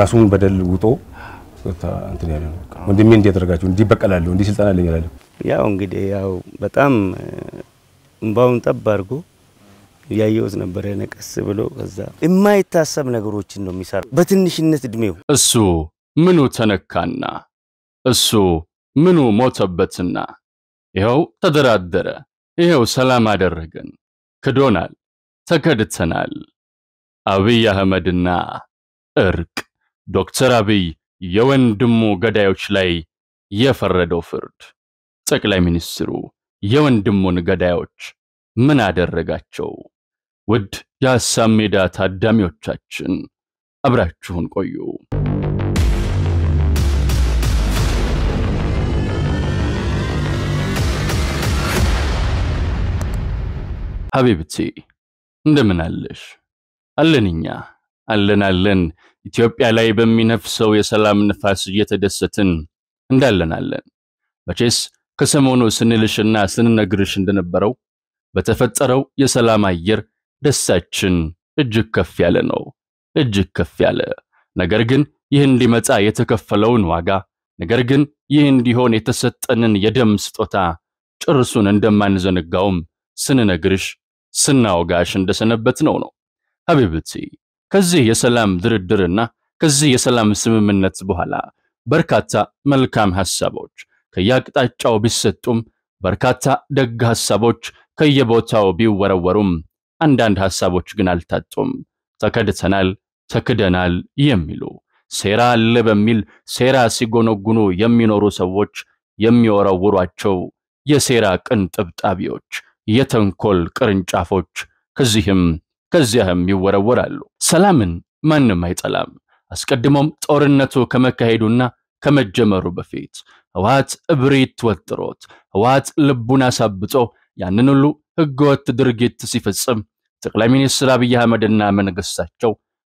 ራሱን በደል ውጦ እንትን ያለ ነው። ወንድሜ እንዲህ ያደርጋችሁ እንዲህ በቀላለሁ እንዲህ ስልጠና አለኝ እላለሁ። ያው እንግዲህ ያው በጣም እንባውን ጠብ አድርጎ እያየሁት ነበረ። ነቀስ ብሎ ከዛ የማይታሰብ ነገሮችን ነው የሚሰራ በትንሽነት እድሜው። እሱ ምኑ ተነካና እሱ ምኑ ሞተበትና ይኸው ተደራደረ፣ ይኸው ሰላም አደረገን። ክዶናል፣ ተከድተናል። አብይ አህመድና እርቅ ዶክተር አብይ የወንድሙ ገዳዮች ላይ የፈረደው ፍርድ። ጠቅላይ ሚኒስትሩ የወንድሙን ገዳዮች ምን አደረጋቸው? ውድ የሐሳብ ሜዳ ታዳሚዎቻችን አብራችሁን ቆዩ። ሀቢብቴ እንደምን አለሽ? አለንኛ አለን አለን ኢትዮጵያ ላይ በሚነፍሰው የሰላም ንፋስ እየተደሰትን እንዳለናለን። መቼስ ከሰሞኑ ስንልሽና ስንነግርሽ እንደነበረው በተፈጠረው የሰላም አየር ደስታችን እጅግ ከፍ ያለ ነው፣ እጅግ ከፍ ያለ። ነገር ግን ይህ እንዲመጣ የተከፈለውን ዋጋ፣ ነገር ግን ይህ እንዲሆን የተሰጠንን የደም ስጦታ ጭርሱን እንደማንዘነጋውም ስንነግርሽ ስናወጋሽ እንደሰነበት ነው ነው ሀቢብቲ ከዚህ የሰላም ድርድርና ከዚህ የሰላም ስምምነት በኋላ በርካታ መልካም ሐሳቦች ከየአቅጣጫው ቢሰጡም በርካታ ደግ ሐሳቦች ከየቦታው ቢወረወሩም አንዳንድ ሐሳቦች ግን አልታጡም። ተከድተናል፣ ተክደናል የሚሉ ሴራ አለ በሚል ሴራ ሲጎነጉኑ የሚኖሩ ሰዎች የሚወረውሯቸው የሴራ ቅንጥብጣቢዎች፣ የተንኮል ቅርንጫፎች ከዚህም ከዚያም ይወረወራሉ። ሰላምን ማንም አይጠላም። አስቀድሞም ጦርነቱ ከመካሄዱና ከመጀመሩ በፊት ህወሓት እብሪት ወጥሮት ህወሓት ልቡን አሳብጦ ያንን ሁሉ ህገወጥ ድርጊት ሲፈጽም ጠቅላይ ሚኒስትር አብይ አህመድና መንግስታቸው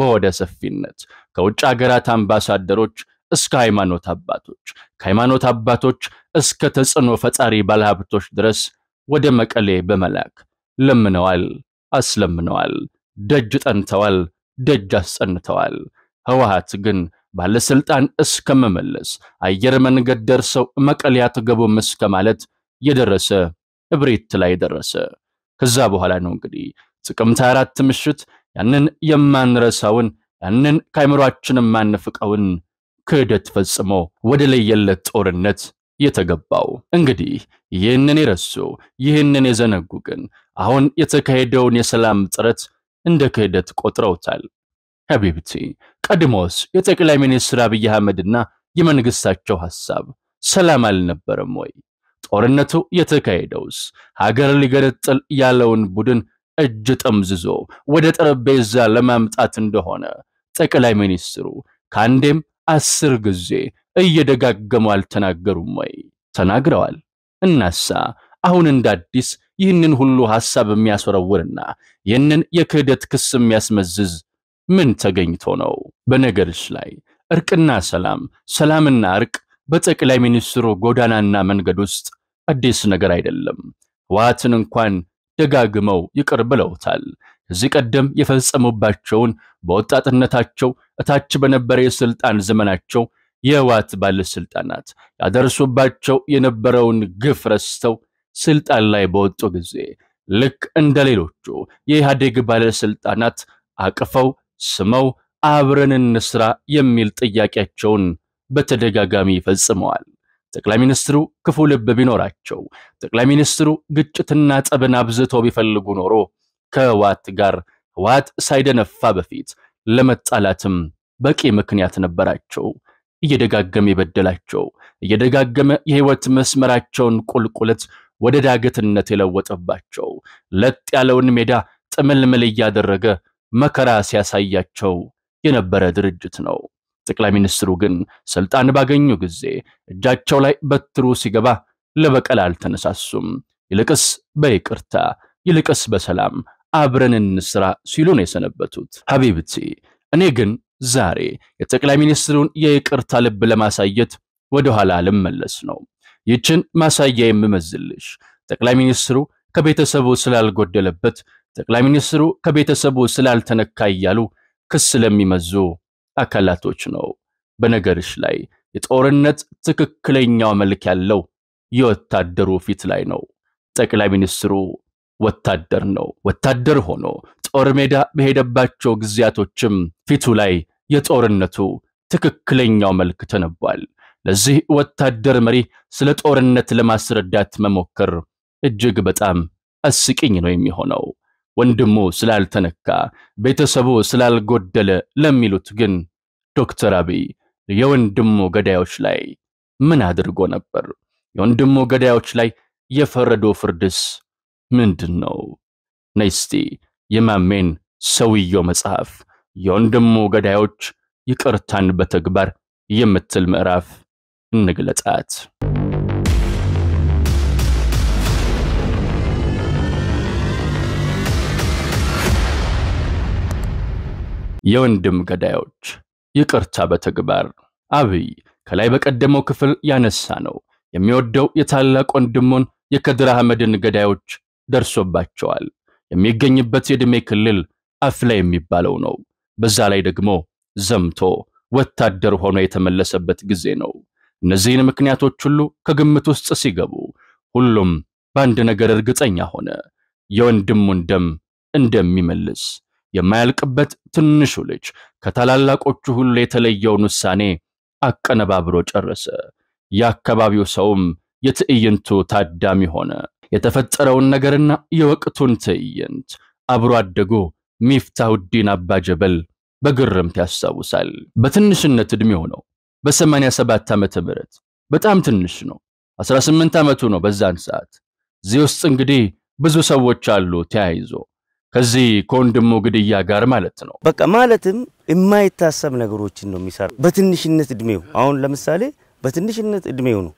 በወደ ሰፊነት ከውጭ ሀገራት አምባሳደሮች እስከ ሃይማኖት አባቶች ከሃይማኖት አባቶች እስከ ተጽዕኖ ፈጣሪ ባለሀብቶች ድረስ ወደ መቀሌ በመላክ ለምነዋል፣ አስለምነዋል። ደጅ ጠንተዋል፣ ደጅ አስጸንተዋል። ህወሓት ግን ባለስልጣን እስከመመለስ አየር መንገድ ደርሰው መቀሌ አትገቡም እስከ ማለት የደረሰ እብሪት ላይ ደረሰ። ከዛ በኋላ ነው እንግዲህ ጥቅምት አራት ምሽት ያንን የማንረሳውን ያንን ከአይምሯችን የማንፍቀውን ክህደት ፈጽሞ ወደ ለየለት ጦርነት የተገባው። እንግዲህ ይህንን የረሱ ይህንን የዘነጉ ግን አሁን የተካሄደውን የሰላም ጥረት እንደ ክህደት ቆጥረውታል። ሀቢብቲ ቀድሞስ የጠቅላይ ሚኒስትር አብይ አህመድና የመንግስታቸው ሐሳብ ሰላም አልነበረም ወይ? ጦርነቱ የተካሄደውስ ሀገር ሊገነጥል ያለውን ቡድን እጅ ጠምዝዞ ወደ ጠረጴዛ ለማምጣት እንደሆነ ጠቅላይ ሚኒስትሩ ከአንዴም አስር ጊዜ እየደጋገሙ አልተናገሩም ወይ? ተናግረዋል። እናሳ አሁን እንደ አዲስ ይህንን ሁሉ ሐሳብ የሚያስወረውርና ይህንን የክህደት ክስ የሚያስመዝዝ ምን ተገኝቶ ነው? በነገርሽ ላይ እርቅና ሰላም፣ ሰላምና እርቅ በጠቅላይ ሚኒስትሩ ጎዳናና መንገድ ውስጥ አዲስ ነገር አይደለም። ህወሓትን እንኳን ደጋግመው ይቅር ብለውታል። ከዚህ ቀደም የፈጸሙባቸውን በወጣትነታቸው እታች በነበረ የስልጣን ዘመናቸው የህወሓት ባለስልጣናት ያደርሱባቸው የነበረውን ግፍ ረስተው ስልጣን ላይ በወጡ ጊዜ ልክ እንደ ሌሎቹ የኢህአዴግ ባለስልጣናት አቅፈው ስመው አብረን እንስራ የሚል ጥያቄያቸውን በተደጋጋሚ ይፈጽመዋል። ጠቅላይ ሚኒስትሩ ክፉ ልብ ቢኖራቸው፣ ጠቅላይ ሚኒስትሩ ግጭትና ጸብን አብዝተው ቢፈልጉ ኖሮ ከህወሓት ጋር ህወሓት ሳይደነፋ በፊት ለመጣላትም በቂ ምክንያት ነበራቸው። እየደጋገመ የበደላቸው እየደጋገመ የህይወት መስመራቸውን ቁልቁለት ወደ ዳገትነት የለወጠባቸው ለጥ ያለውን ሜዳ ጥምልምል እያደረገ መከራ ሲያሳያቸው የነበረ ድርጅት ነው። ጠቅላይ ሚኒስትሩ ግን ስልጣን ባገኙ ጊዜ እጃቸው ላይ በትሩ ሲገባ ለበቀል አልተነሳሱም። ይልቅስ በይቅርታ ይልቅስ በሰላም አብረን እንስራ ሲሉ ነው የሰነበቱት። ሀቢብቲ፣ እኔ ግን ዛሬ የጠቅላይ ሚኒስትሩን የይቅርታ ልብ ለማሳየት ወደኋላ ልመለስ ነው። ይችን ማሳያ የምመዝልሽ ጠቅላይ ሚኒስትሩ ከቤተሰቡ ስላልጎደለበት፣ ጠቅላይ ሚኒስትሩ ከቤተሰቡ ስላልተነካ እያሉ ክስ ለሚመዙ አካላቶች ነው። በነገርሽ ላይ የጦርነት ትክክለኛው መልክ ያለው የወታደሩ ፊት ላይ ነው። ጠቅላይ ሚኒስትሩ ወታደር ነው። ወታደር ሆኖ ጦር ሜዳ በሄደባቸው ጊዜያቶችም ፊቱ ላይ የጦርነቱ ትክክለኛው መልክ ተነቧል። ለዚህ ወታደር መሪ ስለ ጦርነት ለማስረዳት መሞከር እጅግ በጣም አስቂኝ ነው የሚሆነው። ወንድሙ ስላልተነካ፣ ቤተሰቡ ስላልጎደለ ለሚሉት ግን ዶክተር አብይ የወንድሙ ገዳዮች ላይ ምን አድርጎ ነበር? የወንድሙ ገዳዮች ላይ የፈረዶ ፍርድስ ምንድን ነው? ነስቲ የማሜን ሰውየው መጽሐፍ የወንድሙ ገዳዮች ይቅርታን በተግባር የምትል ምዕራፍ እንግለጻት። የወንድም ገዳዮች ይቅርታ በተግባር አብይ ከላይ በቀደመው ክፍል ያነሳ ነው የሚወደው የታላቅ ወንድሙን የከድር አህመድን ገዳዮች ደርሶባቸዋል። የሚገኝበት የዕድሜ ክልል አፍላ የሚባለው ነው። በዛ ላይ ደግሞ ዘምቶ ወታደር ሆኖ የተመለሰበት ጊዜ ነው። እነዚህን ምክንያቶች ሁሉ ከግምት ውስጥ ሲገቡ ሁሉም በአንድ ነገር እርግጠኛ ሆነ፣ የወንድሙን ደም እንደሚመልስ። የማያልቅበት ትንሹ ልጅ ከታላላቆቹ ሁሉ የተለየውን ውሳኔ አቀነባብሮ ጨረሰ። የአካባቢው ሰውም የትዕይንቱ ታዳሚ ሆነ። የተፈጠረውን ነገርና የወቅቱን ትዕይንት አብሮ አደጉ ሚፍታሁዲን አባጀበል በግርምት ያስታውሳል። በትንሽነት ዕድሜ ሆነው በ87 ዓመተ ምህረት በጣም ትንሽ ነው። 18 ዓመቱ ነው በዛን ሰዓት። እዚህ ውስጥ እንግዲህ ብዙ ሰዎች አሉ ተያይዞ ከዚህ ከወንድሙ ግድያ ጋር ማለት ነው። በቃ ማለትም የማይታሰብ ነገሮችን ነው የሚሰራ በትንሽነት እድሜው። አሁን ለምሳሌ በትንሽነት እድሜው ነው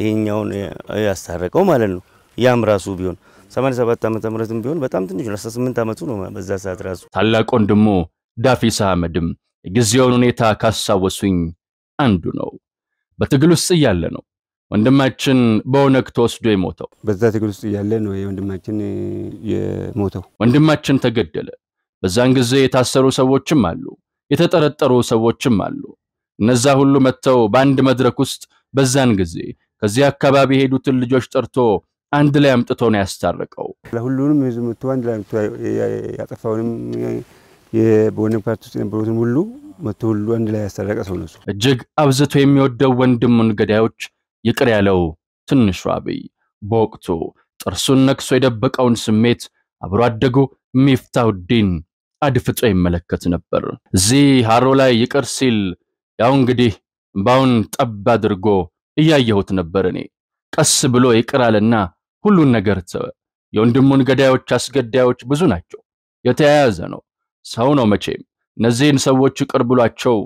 ይሄኛውን ያስታረቀው ማለት ነው። ያም ራሱ ቢሆን 87 ዓመተ ምህረትም ቢሆን በጣም ትንሽ ነው። 18 ዓመቱ ነው በዛ ሰዓት ራሱ። ታላቅ ወንድሙ ዳፊስ አህመድም የጊዜውን ሁኔታ ካስታወሱኝ አንዱ ነው። በትግል ውስጥ እያለ ነው ወንድማችን በኦነግ ተወስዶ የሞተው። በዛ ትግል ውስጥ እያለ ነው ወንድማችን የሞተው። ወንድማችን ተገደለ። በዛን ጊዜ የታሰሩ ሰዎችም አሉ፣ የተጠረጠሩ ሰዎችም አሉ። እነዛ ሁሉ መጥተው በአንድ መድረክ ውስጥ በዛን ጊዜ ከዚህ አካባቢ የሄዱትን ልጆች ጠርቶ አንድ ላይ አምጥቶ ነው ያስታረቀው። ለሁሉንም ህዝብ መጥቶ አንድ ላይ ያጠፋውንም በኦነግ ፓርቲ ውስጥ የነበሩትን ሁሉ መቶ ሁሉ አንድ ላይ ያስታረቀ ሰው ነው። እጅግ አብዝቶ የሚወደው ወንድሙን ገዳዮች ይቅር ያለው ትንሹ አብይ በወቅቱ ጥርሱን ነክሶ የደበቀውን ስሜት አብሮ አደጉ ሚፍታሁዲን አድፍጦ ይመለከት ነበር። እዚህ ሃሮ ላይ ይቅር ሲል ያው እንግዲህ እምባውን ጠብ አድርጎ እያየሁት ነበር። እኔ ቀስ ብሎ ይቅር አለና ሁሉን ነገር ተወ። የወንድሙን ገዳዮች አስገዳዮች ብዙ ናቸው። የተያያዘ ነው። ሰው ነው መቼም እነዚህን ሰዎች ቅር ብሏቸው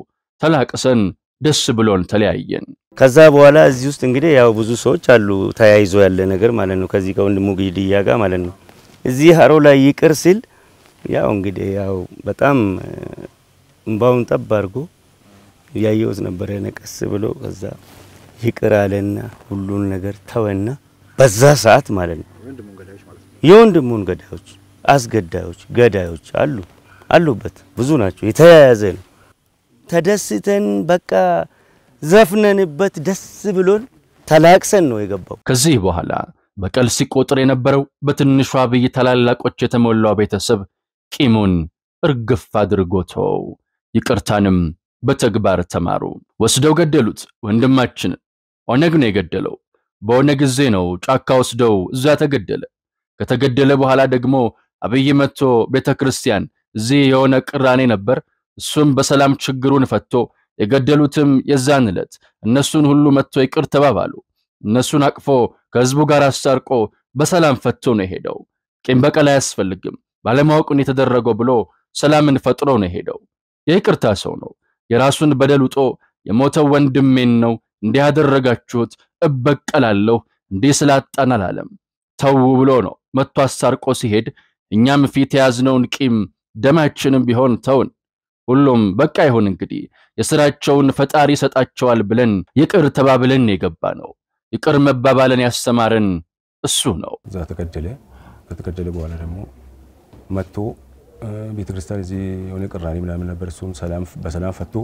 ተላቅሰን ደስ ብሎን ተለያየን። ከዛ በኋላ እዚህ ውስጥ እንግዲህ ያው ብዙ ሰዎች አሉ ተያይዞ ያለ ነገር ማለት ነው። ከዚህ ከወንድሙ ግድያ ጋር ማለት ነው። እዚህ ሀሮ ላይ ይቅር ሲል ያው እንግዲህ ያው በጣም እንባውን ጠብ አድርጎ ያየውት ነበር። ነቀስ ብሎ ከዛ ይቅር አለና ሁሉን ነገር ተወና በዛ ሰዓት ማለት ነው የወንድሙን ገዳዮች፣ አስገዳዮች፣ ገዳዮች አሉ አሉበት። ብዙ ናቸው። የተያያዘ ነው። ተደስተን በቃ ዘፍነንበት ደስ ብሎን ተላቅሰን ነው የገባው። ከዚህ በኋላ በቀል ሲቆጥር የነበረው በትንሹ አብይ ታላላቆች የተሞላው ቤተሰብ ቂሙን እርግፍ አድርጎተው ይቅርታንም በተግባር ተማሩ። ወስደው ገደሉት። ወንድማችን ኦነግ ነው የገደለው። በሆነ ጊዜ ነው ጫካ ወስደው እዛ ተገደለ። ከተገደለ በኋላ ደግሞ አብይ መጥቶ ቤተ ክርስቲያን እዚህ የሆነ ቅራኔ ነበር። እሱም በሰላም ችግሩን ፈቶ የገደሉትም የዛን ዕለት እነሱን ሁሉ መጥቶ ይቅር ተባባሉ። እነሱን አቅፎ ከህዝቡ ጋር አስታርቆ በሰላም ፈቶ ነው የሄደው። ቂም በቀል አያስፈልግም፣ ባለማወቅን የተደረገው ብሎ ሰላምን ፈጥሮ ነው የሄደው። የይቅርታ ሰው ነው። የራሱን በደል ውጦ የሞተው ወንድሜን ነው እንዲህ ያደረጋችሁት፣ እበቀላለሁ፣ እንዲህ ስላጣን አላለም። ተው ብሎ ነው መጥቶ አስታርቆ ሲሄድ እኛም ፊት የያዝነውን ቂም ደማችንም ቢሆን ተውን። ሁሉም በቃ ይሁን እንግዲህ የሥራቸውን ፈጣሪ ይሰጣቸዋል ብለን ይቅር ተባብለን የገባ ነው። ይቅር መባባለን ያስተማረን እሱ ነው። እዛ ተገደለ። ከተገደለ በኋላ ደግሞ መጥቶ ቤተ ክርስቲያን እዚህ የሆነ ቅራኔ ምናምን ነበር። እሱም በሰላም ፈቶ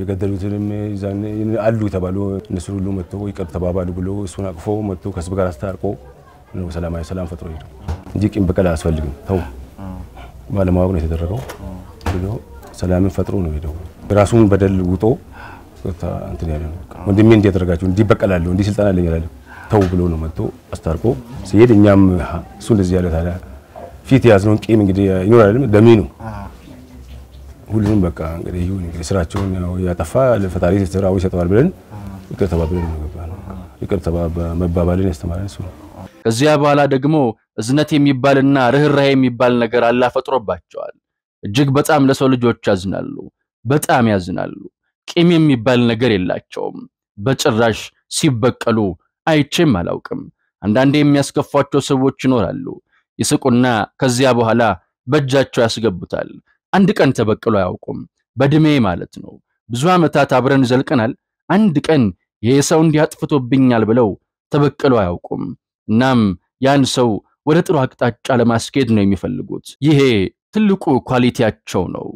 የገደሉትንም አሉ የተባሉ እነሱ ሁሉ መጥቶ ይቅር ተባባሉ ብሎ እሱን አቅፎ መጥቶ ከህዝብ ጋር አስታርቆ ሰላማዊ ሰላም ፈጥሮ ሄደ እንጂ ቂም በቀል አያስፈልግም። ተው ባለማወቅ ነው የተደረገው። ሰላምን ፈጥሮ ነው ሄደው ራሱን በደል ውጦ እንትን ያለ ነው። ወንድሜ እንዲህ ያደረጋችሁ እንዲህ በቀላለሁ እንዲህ ስልጣን አለኝ ያለ ተው ብሎ ነው መጥቶ አስታርቆ ሲሄድ እኛም እሱ እንደዚህ ያለ ታዲያ ፊት የያዝነውን ቂም እንግዲህ ይኖር አይደለም ደሜ ነው ሁሉንም በቃ እንግዲህ ይሁን እንግዲህ ስራቸውን ያጠፋ ለፈጣሪ ስራው ይሰጠዋል ብለን ይቅር ተባብለን ነው ገባ ይቅር ተባ መባባልን ያስተማረን እሱ ነው። ከዚያ በኋላ ደግሞ እዝነት የሚባልና ርኅራሄ የሚባል ነገር አላ ፈጥሮባቸዋል። እጅግ በጣም ለሰው ልጆች ያዝናሉ፣ በጣም ያዝናሉ። ቂም የሚባል ነገር የላቸውም። በጭራሽ ሲበቀሉ አይቼም አላውቅም። አንዳንዴ የሚያስከፏቸው ሰዎች ይኖራሉ። ይስቁና ከዚያ በኋላ በእጃቸው ያስገቡታል። አንድ ቀን ተበቅሎ አያውቁም። በድሜ ማለት ነው። ብዙ ዓመታት አብረን ዘልቀናል። አንድ ቀን ይሄ ሰው እንዲያጥፍቶብኛል ብለው ተበቅሎ አያውቁም። እናም ያን ሰው ወደ ጥሩ አቅጣጫ ለማስኬድ ነው የሚፈልጉት። ይሄ ትልቁ ኳሊቲያቸው ነው።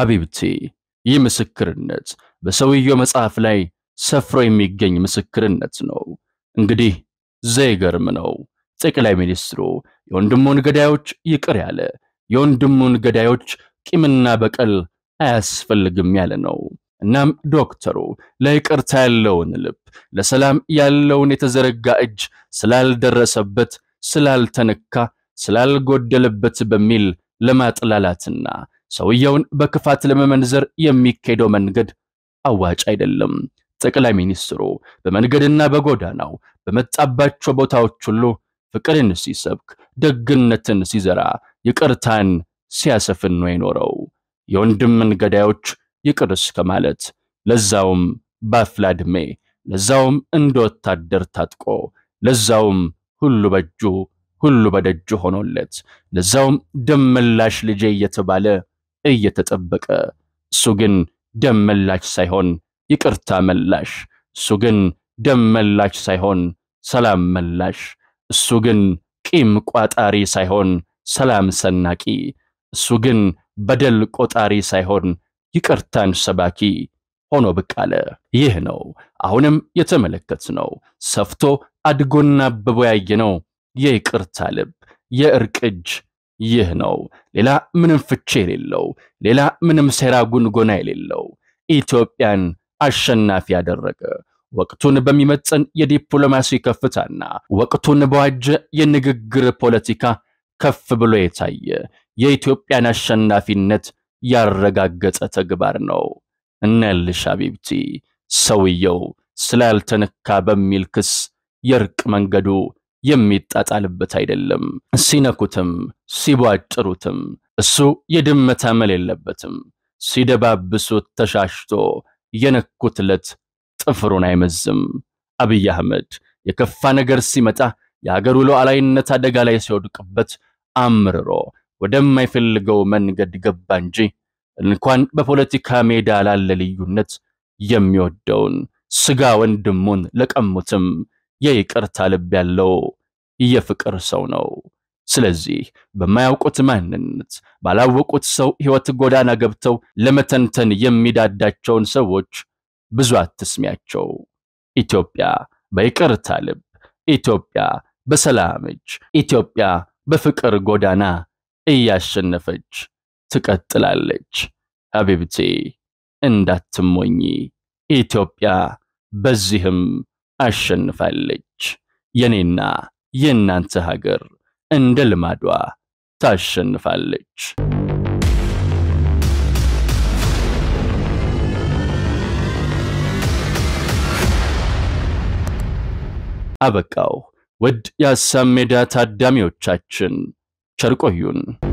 ሀቢብቲ፣ ይህ ምስክርነት በሰውየው መጽሐፍ ላይ ሰፍሮ የሚገኝ ምስክርነት ነው። እንግዲህ ዘይገርም ነው ጠቅላይ ሚኒስትሩ የወንድሙን ገዳዮች ይቅር ያለ የወንድሙን ገዳዮች ቂምና በቀል አያስፈልግም ያለ ነው። እናም ዶክተሩ ለይቅርታ ያለውን ልብ፣ ለሰላም ያለውን የተዘረጋ እጅ ስላልደረሰበት፣ ስላልተነካ፣ ስላልጎደለበት በሚል ለማጥላላትና ሰውየውን በክፋት ለመመንዘር የሚካሄደው መንገድ አዋጭ አይደለም። ጠቅላይ ሚኒስትሩ በመንገድና በጎዳናው በመጣባቸው ቦታዎች ሁሉ ፍቅርን ሲሰብክ፣ ደግነትን ሲዘራ፣ ይቅርታን ሲያሰፍን ነው የኖረው። የወንድምን ገዳዮች ይቅርስ ከማለት ለዛውም በአፍላ ዕድሜ ለዛውም እንደ ወታደር ታጥቆ ለዛውም ሁሉ በእጁ ሁሉ በደጁ ሆኖለት ለዛውም ደም መላሽ ልጄ እየተባለ እየተጠበቀ እሱ ግን ደም ሳይሆን ይቅርታ መላሽ፣ እሱ ግን ደም መላሽ ሳይሆን ሰላም መላሽ፣ እሱ ግን ቂም ቋጣሪ ሳይሆን ሰላም ሰናቂ እሱ ግን በደል ቆጣሪ ሳይሆን ይቅርታን ሰባኪ ሆኖ ብቅ አለ። ይህ ነው አሁንም የተመለከትነው ሰፍቶ አድጎና አብቦ ያየነው የይቅርታ ልብ፣ የእርቅ እጅ ይህ ነው። ሌላ ምንም ፍቼ የሌለው፣ ሌላ ምንም ሴራ ጉንጎና የሌለው ኢትዮጵያን አሸናፊ ያደረገ ወቅቱን በሚመጥን የዲፕሎማሲ ከፍታና ወቅቱን በዋጀ የንግግር ፖለቲካ ከፍ ብሎ የታየ የኢትዮጵያን አሸናፊነት ያረጋገጠ ተግባር ነው። እናያልሽ ሀቢብቲ ሰውየው ስላልተነካ በሚል ክስ የእርቅ መንገዱ የሚጣጣልበት አይደለም። ሲነኩትም ሲቧጭሩትም እሱ የድመት አመል የለበትም። ሲደባብሱት ተሻሽቶ የነኩት ዕለት ጥፍሩን አይመዝም። አብይ አህመድ የከፋ ነገር ሲመጣ የሀገሩ ሉዓላዊነት አደጋ ላይ ሲወድቅበት አምርሮ ወደማይፈልገው መንገድ ገባ እንጂ እንኳን በፖለቲካ ሜዳ ላለ ልዩነት የሚወደውን ስጋ ወንድሙን ለቀሙትም የይቅርታ ልብ ያለው የፍቅር ሰው ነው። ስለዚህ በማያውቁት ማንነት ባላወቁት ሰው ሕይወት ጎዳና ገብተው ለመተንተን የሚዳዳቸውን ሰዎች ብዙ አትስሚያቸው። ኢትዮጵያ በይቅርታ ልብ፣ ኢትዮጵያ በሰላም እጅ፣ ኢትዮጵያ በፍቅር ጎዳና እያሸነፈች ትቀጥላለች። ሀቢብቴ እንዳትሞኝ፣ ኢትዮጵያ በዚህም አሸንፋለች። የኔና የእናንተ ሀገር እንደ ልማዷ ታሸንፋለች። አበቃው። ውድ የሀሳብ ሜዳ ታዳሚዎቻችን ቸር